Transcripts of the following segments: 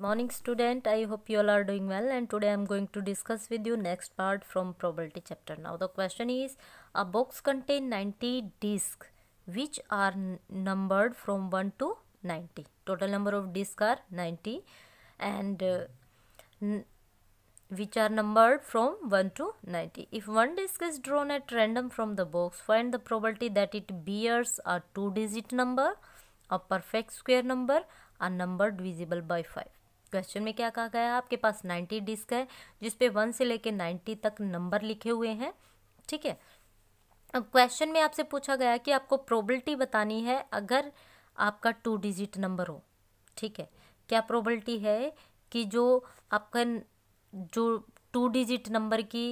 good morning student i hope you all are doing well and today i'm going to discuss with you next part from probability chapter now the question is a box contain 90 discs which are numbered from 1 to 90 total number of discs are 90 and uh, which are numbered from 1 to 90 if one disc is drawn at random from the box find the probability that it bears a two digit number a perfect square number a number divisible by 5. Question में क्या कहा गया है आपके पास ninety disc है जिसपे one से लेकर नाइन्टी तक नंबर लिखे हुए हैं ठीक है अब क्वेश्चन में आपसे पूछा गया कि आपको प्रोबलिटी बतानी है अगर आपका टू डिजिट नंबर हो ठीक है क्या प्रोबलिटी है कि जो आपका जो टू डिजिट नंबर की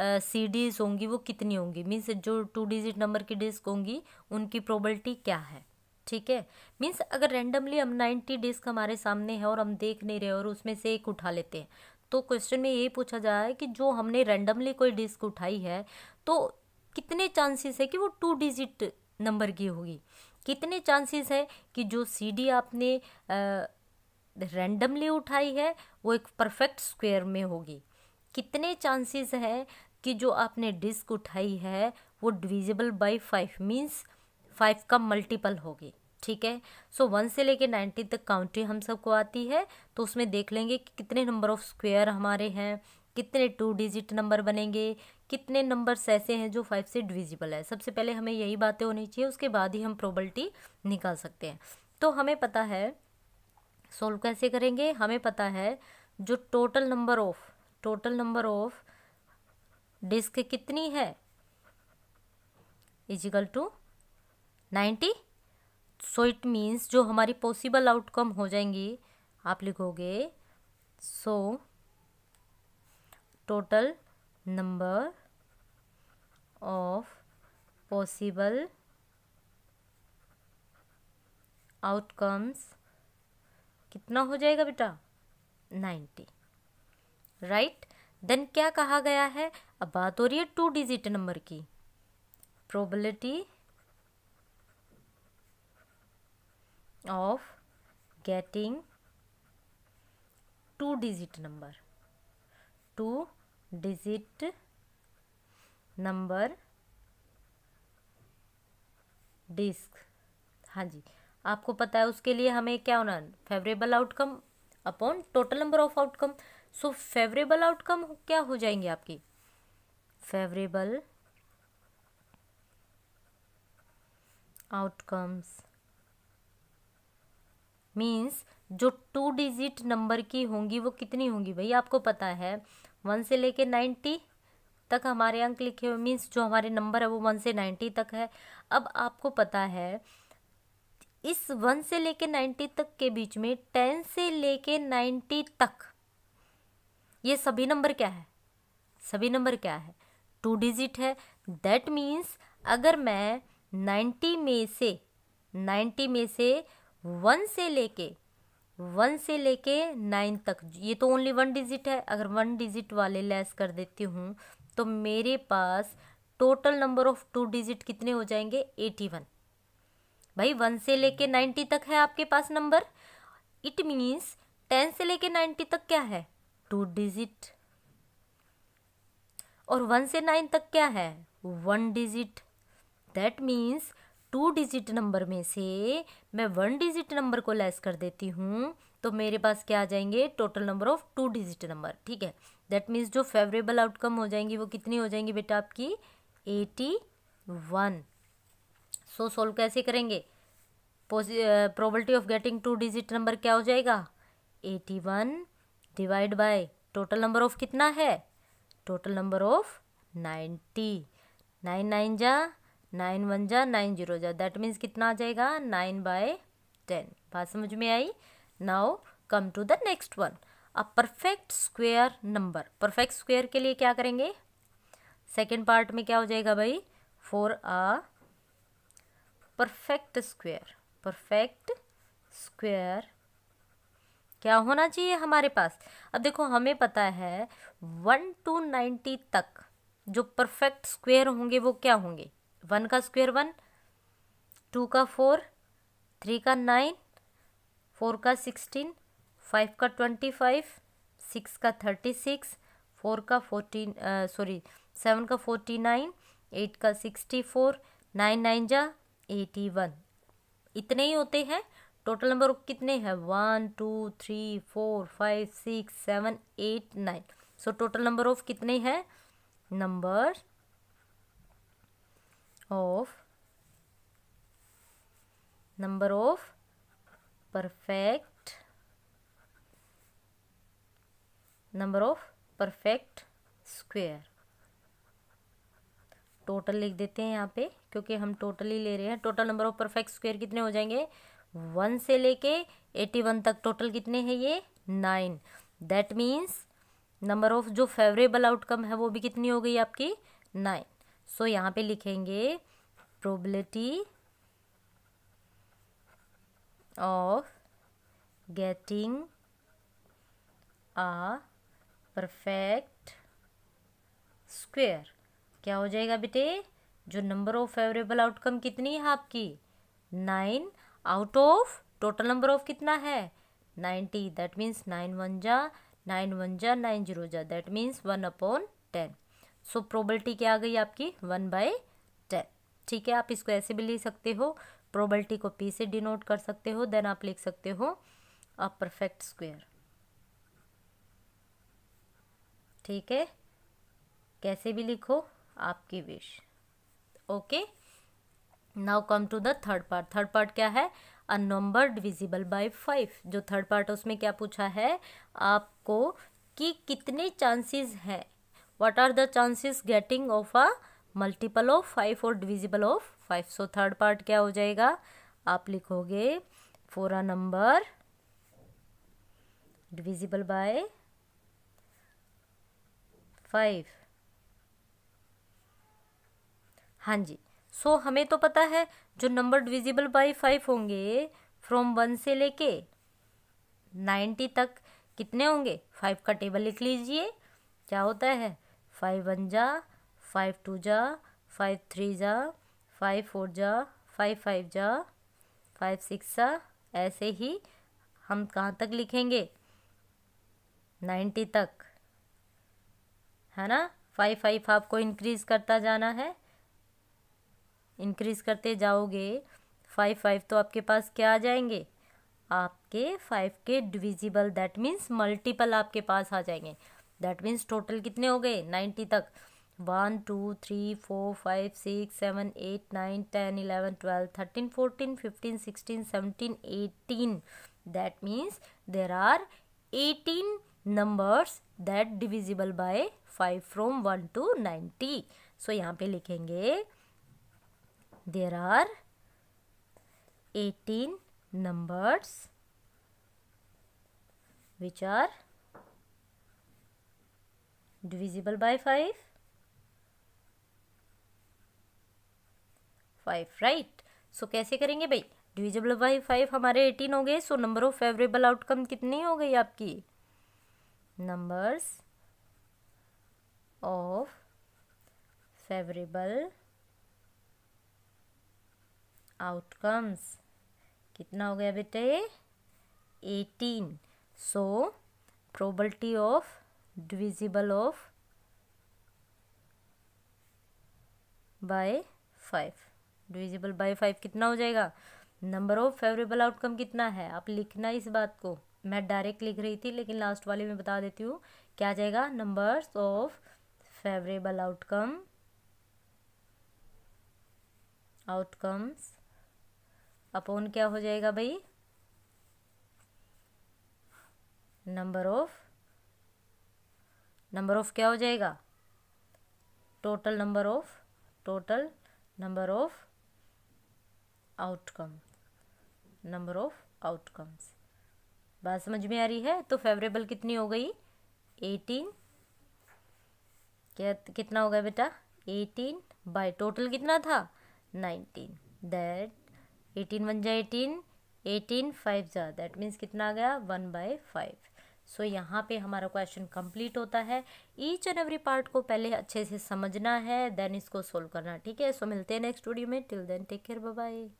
सी uh, डीज होंगी वो कितनी होंगी मीन्स जो टू डिजिट नंबर की डिस्क होंगी उनकी प्रोबलिटी क्या है ठीक है मीन्स अगर रेंडमली हम नाइन्टी डिस्क हमारे सामने है और हम देख नहीं रहे और उसमें से एक उठा लेते हैं तो क्वेश्चन में ये पूछा जा रहा है कि जो हमने रेंडमली कोई डिस्क उठाई है तो कितने चांसेस है कि वो टू डिजिट नंबर की होगी कितने चांसेस है कि जो सीडी आपने रेंडमली उठाई है वो एक परफेक्ट स्क्वायर में होगी कितने चांसेस है कि जो आपने डिस्क उठाई है वो divisible by five means five का मल्टीपल होगी ठीक है सो वन से लेके नाइन्टी तक काउंटिंग हम सबको आती है तो उसमें देख लेंगे कि कितने नंबर ऑफ स्क्वेयर हमारे हैं कितने टू डिजिट नंबर बनेंगे कितने नंबर्स ऐसे हैं जो फाइव से डिविजिबल है सबसे पहले हमें यही बातें होनी चाहिए उसके बाद ही हम प्रोबल्टी निकाल सकते हैं तो हमें पता है सोल्व कैसे करेंगे हमें पता है जो total number of total number of disc कितनी है is equal to ninety so it means जो हमारी पॉसिबल आउटकम हो जाएंगी आप लिखोगे so total number of possible outcomes कितना हो जाएगा बेटा नाइन्टी राइट देन क्या कहा गया है अब बात हो रही है टू डिजिट नंबर की probability of getting two digit number two digit number disc हाँ जी आपको पता है उसके लिए हमें क्या होना favourable outcome upon total number of outcome so favourable outcome क्या हो जाएंगे आपकी फेवरेबल आउटकम्स मीन्स जो टू डिजिट नंबर की होंगी वो कितनी होंगी भैया आपको पता है वन से लेके नाइन्टी तक हमारे अंक लिखे हुए मीन्स जो हमारे नंबर है वो वन से नाइन्टी तक है अब आपको पता है इस वन से लेके नाइन्टी तक के बीच में टेन से लेके नाइन्टी तक ये सभी नंबर क्या है सभी नंबर क्या है टू डिजिट है दैट मीन्स अगर मैं नाइन्टी में से नाइन्टी में से वन से लेके वन से लेके नाइन तक ये तो ओनली वन डिजिट है अगर वन डिजिट वाले लेस कर देती हूँ तो मेरे पास total number of two digit कितने हो जाएंगे एटी वन भाई वन से लेके नाइन्टी तक है आपके पास नंबर इट मीन्स टेन से लेके नाइन्टी तक क्या है टू डिजिट और वन से नाइन तक क्या है one digit that means two digit number में से मैं वन डिजिट नंबर को लेस कर देती हूँ तो मेरे पास क्या आ जाएंगे total number of two digit number ठीक है दैट मीन्स जो फेवरेबल आउटकम हो जाएंगी वो कितनी हो जाएंगी बेटा आपकी एटी वन सो सोल्व कैसे करेंगे probability of getting two digit number क्या हो जाएगा eighty one divide by total number of कितना है total number of ninety nine nine जा नाइन वन जा नाइन जीरो जा दैट मीन्स कितना आ जाएगा नाइन बाय टेन बात समझ में आई now come to the next one a perfect square number perfect square के लिए क्या करेंगे सेकेंड पार्ट में क्या हो जाएगा भाई for a perfect square perfect square क्या होना चाहिए हमारे पास अब देखो हमें पता है वन टू नाइन्टी तक जो परफेक्ट स्क्वेयर होंगे वो क्या होंगे वन का स्क्वेयर वन टू का फोर थ्री का नाइन फोर का सिक्सटीन फाइव का ट्वेंटी फाइव सिक्स का थर्टी सिक्स फोर का फोर्टीन सॉरी सेवन का फोर्टी नाइन एट का सिक्सटी फोर नाइन नाइन जा एटी वन इतने ही होते हैं टोटल नंबर कितने हैं one two three four five six seven eight nine so total number of कितने हैं number of number of perfect number of perfect square total लिख देते हैं यहाँ पे क्योंकि हम टोटल ही ले रहे हैं total number of perfect square कितने हो जाएंगे वन से लेके एटी वन तक टोटल कितने हैं ये nine that means number of जो फेवरेबल आउटकम है वो भी कितनी हो गई आपकी नाइन सो so, यहाँ पे लिखेंगे probability of getting a perfect square क्या हो जाएगा बेटे जो नंबर ऑफ फेवरेबल आउटकम कितनी है आपकी nine out of total number of कितना है ninety that means nine one जा नाइन वन जा नाइन जीरो जा that means one upon ten so probability क्या आ गई आपकी वन बाय टेन ठीक है आप इसको ऐसे भी ले सकते हो प्रोबलिटी को पी से डिनोट कर सकते हो देन आप लिख सकते हो अ परफेक्ट स्क्वेयर ठीक है कैसे भी लिखो आपकी wish okay now come to the third part third part क्या है a number divisible by five जो थर्ड पार्ट उसमें क्या पूछा है आपको कि कितने चांसेस हैं what are the chances getting of a multiple of five और divisible of five so third part क्या हो जाएगा आप लिखोगे for a number divisible by five हाँ जी सो so, हमें तो पता है जो नंबर डिविजिबल बाय फाइव होंगे फ्रॉम वन से लेके नाइन्टी तक कितने होंगे फाइव का टेबल लिख लीजिए क्या होता है फाइव वन जा फाइव टू जा फाइव थ्री जा फाइव फोर जा फाइव फाइव जा फाइव सिक्स जा ऐसे ही हम कहाँ तक लिखेंगे नाइन्टी तक है ना फाइव फाइव आपको इंक्रीज़ करता जाना है इंक्रीज़ करते जाओगे फाइव फाइव तो आपके पास क्या आ जाएंगे आपके फाइव के डिविजिबल दैट मीन्स मल्टीपल आपके पास आ जाएंगे दैट मीन्स टोटल कितने हो गए नाइन्टी तक one two three four five six seven eight nine ten eleven twelve thirteen fourteen fifteen sixteen seventeen eighteen that means there are eighteen numbers that divisible by five from one to ninety so यहाँ पे लिखेंगे there are eighteen numbers which are divisible by 5 5 right so कैसे करेंगे भाई divisible by five हमारे eighteen हो गए so number of favourable outcome कितनी हो गई आपकी नंबर्स ऑफ फेवरेबल आउटकम्स कितना हो गया बेटे eighteen so probability of divisible of by five divisible by five कितना हो जाएगा नंबर ऑफ फेवरेबल आउटकम कितना है आप लिखना इस बात को मैं डायरेक्ट लिख रही थी लेकिन लास्ट वाले में बता देती हूँ क्या आ जाएगा numbers of favourable outcome outcomes upon क्या हो जाएगा भाई नंबर ऑफ नंबर ऑफ़ क्या हो जाएगा total number of total number of outcome number of outcomes बात समझ में आ रही है तो फेवरेबल कितनी हो गई एटीन क्या कितना हो गया बेटा एटीन बाई टोटल कितना था नाइनटीन दैट एटीन वन जा एटीन एटीन फाइव जा दैट मीन्स कितना आ गया one by five so so, यहाँ पे हमारा क्वेश्चन कंप्लीट होता है ईच एंड एवरी पार्ट को पहले अच्छे से समझना है देन इसको सोल्व करना ठीक है सो so, मिलते हैं नेक्स्ट वीडियो में till then take care bye